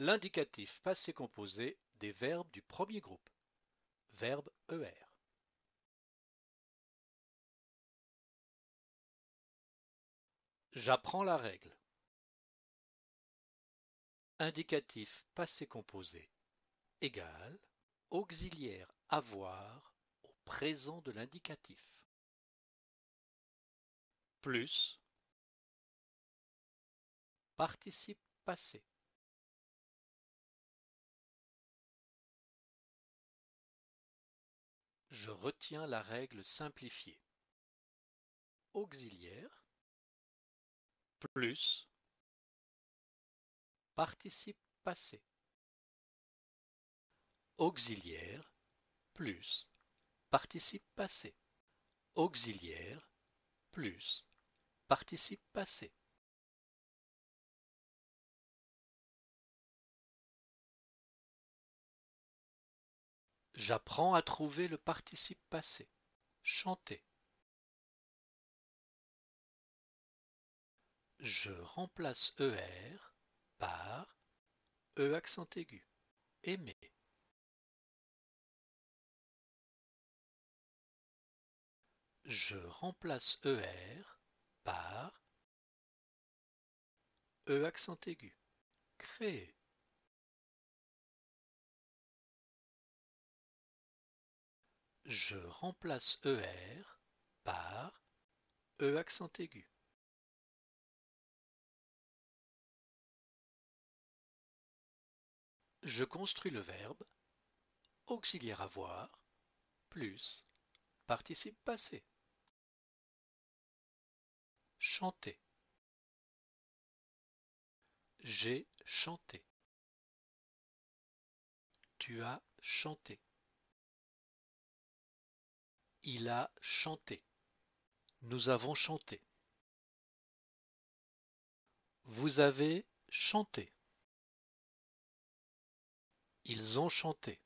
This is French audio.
l'indicatif passé composé des verbes du premier groupe, verbe er. J'apprends la règle. Indicatif passé composé égal auxiliaire avoir au présent de l'indicatif. Plus participe passé. Je retiens la règle simplifiée. Auxiliaire plus participe passé. Auxiliaire plus participe passé. Auxiliaire plus participe passé. J'apprends à trouver le participe passé. Chanter. Je remplace ER par E accent aigu. Aimer. Je remplace ER par E accent aigu. Créer. Je remplace ER par E accent aigu. Je construis le verbe auxiliaire avoir plus participe passé. Chanter. J'ai chanté. Tu as chanté. Il a chanté. Nous avons chanté. Vous avez chanté. Ils ont chanté.